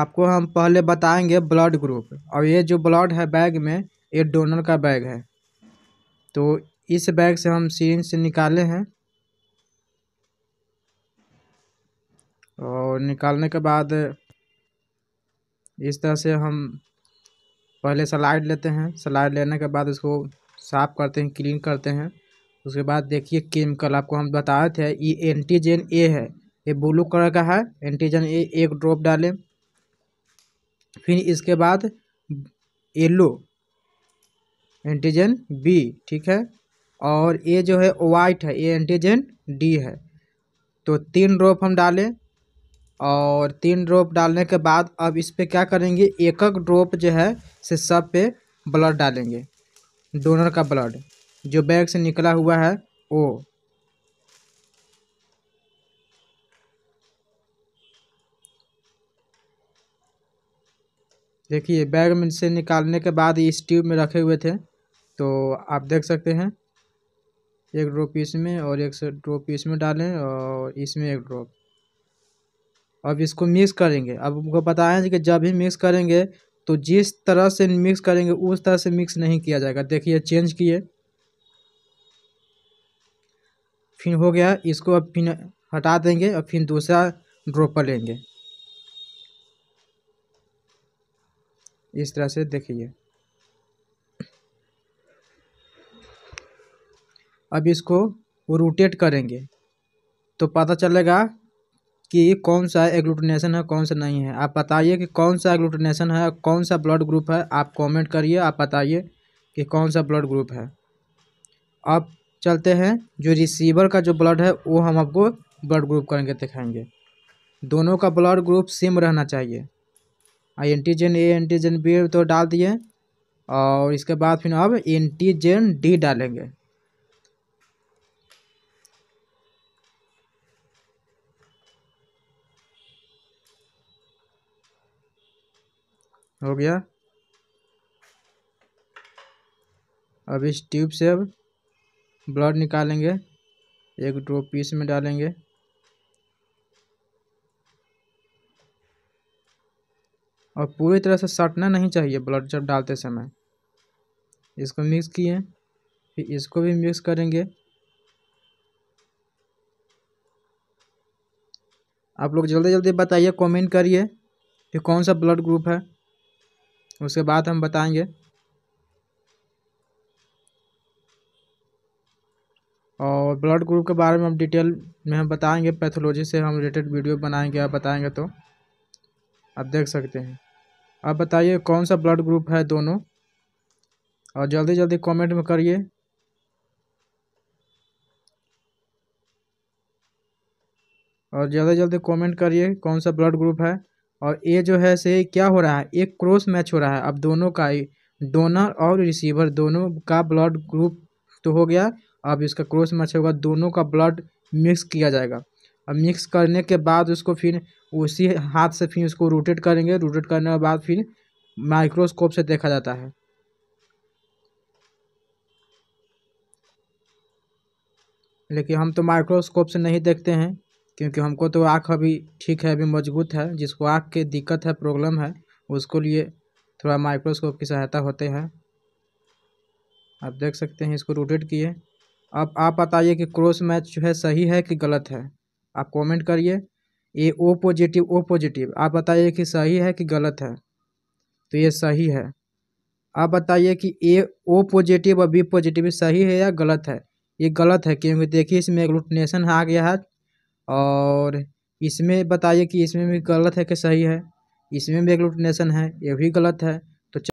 आपको हम पहले बताएँगे ब्लड ग्रुप और ये जो ब्लड है बैग में ये डोनर का बैग है तो इस बैग से हम सीन से निकाले हैं और निकालने के बाद इस तरह से हम पहले सलाइड लेते हैं सलाइड लेने के बाद उसको साफ़ करते हैं क्लीन करते हैं उसके बाद देखिए केमिकल आपको हम बताए थे ये एंटीजन ए है ये ब्लू कलर का है एंटीजन ए एक ड्रॉप डालें फिर इसके बाद येलो एंटीजन बी ठीक है और ये जो है वाइट है ये एंटीजन डी है तो तीन रोप हम डालें और तीन ड्रॉप डालने के बाद अब इस पर क्या करेंगे एक एक ड्रॉप जो है से सब पे ब्लड डालेंगे डोनर का ब्लड जो बैग से निकला हुआ है वो देखिए बैग में से निकालने के बाद इस ट्यूब में रखे हुए थे तो आप देख सकते हैं एक ड्रॉप इसमें और एक ड्रॉप इसमें डालें और इसमें एक ड्रॉप अब इसको मिक्स करेंगे अब उनको बताएं कि जब भी मिक्स करेंगे तो जिस तरह से मिक्स करेंगे उस तरह से मिक्स नहीं किया जाएगा देखिए चेंज किए फिर हो गया इसको अब फिर हटा देंगे और फिर दूसरा ड्रॉप पर लेंगे इस तरह से देखिए अब इसको रोटेट करेंगे तो पता चलेगा कि कौन सा एग्लूटिनेशन है कौन सा नहीं है आप बताइए कि कौन सा एग्लूटिनेशन है कौन सा ब्लड ग्रुप है आप कमेंट करिए आप बताइए कि कौन सा ब्लड ग्रुप है अब चलते हैं जो रिसीवर का जो ब्लड है वो हम आपको ब्लड ग्रुप करेंगे दिखाएंगे दोनों का ब्लड ग्रुप सेम रहना चाहिए एंटीजन ए एंटीजन बी तो डाल दिए और इसके बाद फिर अब एंटीजन डी डालेंगे हो गया अब इस ट्यूब से अब ब्लड निकालेंगे एक ड्रॉप पीस में डालेंगे और पूरी तरह से सटना नहीं चाहिए ब्लड जब डालते समय इसको मिक्स किए फिर इसको भी मिक्स करेंगे आप लोग जल्दी जल्दी बताइए कमेंट करिए कि कौन सा ब्लड ग्रुप है उसके बाद हम बताएंगे और ब्लड ग्रुप के बारे में हम डिटेल में हम बताएंगे पैथोलॉजी से हम रिलेटेड वीडियो बनाएंगे या बताएंगे तो आप देख सकते हैं आप बताइए कौन सा ब्लड ग्रुप है दोनों और जल्दी जल्दी कमेंट में करिए और जल्दी जल्दी कमेंट करिए कौन सा ब्लड ग्रुप है और ये जो है से क्या हो रहा है एक क्रॉस मैच हो रहा है अब दोनों का डोनर और रिसीवर दोनों का ब्लड ग्रुप तो हो गया अब इसका क्रॉस मैच होगा दोनों का ब्लड मिक्स किया जाएगा अब मिक्स करने के बाद उसको फिर उसी हाथ से फिर उसको रोटेट करेंगे रोटेट करने के बाद फिर माइक्रोस्कोप से देखा जाता है लेकिन हम तो माइक्रोस्कोप से नहीं देखते हैं क्योंकि हमको तो आँख अभी ठीक है अभी मजबूत है जिसको आँख की दिक्कत है प्रॉब्लम है उसको लिए थोड़ा माइक्रोस्कोप की सहायता होते हैं आप देख सकते हैं इसको रोटेट किए अब आप बताइए कि क्रॉस मैच जो है सही है कि गलत है आप कमेंट करिए ये ओ पॉजिटिव ओ पॉजिटिव आप बताइए कि सही है कि गलत है तो ये सही है आप बताइए कि ए ओ पॉजिटिव और बी पॉजिटिव सही है या गलत है ये गलत है क्योंकि देखिए इसमें एग्लूटनेशन आ गया है और इसमें बताइए कि इसमें भी गलत है कि सही है इसमें भी एग्लूटनेशन है ये भी गलत है